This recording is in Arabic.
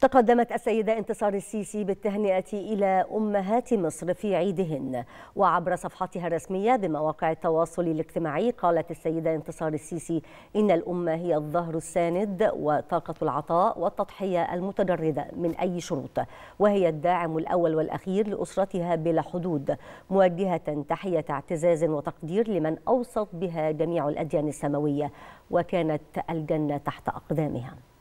تقدمت السيدة انتصار السيسي بالتهنئة إلى أمهات مصر في عيدهن وعبر صفحتها الرسمية بمواقع التواصل الاجتماعي قالت السيدة انتصار السيسي إن الأمة هي الظهر الساند وطاقة العطاء والتضحية المتجردة من أي شروط وهي الداعم الأول والأخير لأسرتها بلا حدود موجهة تحية اعتزاز وتقدير لمن أوصت بها جميع الأديان السماوية وكانت الجنة تحت أقدامها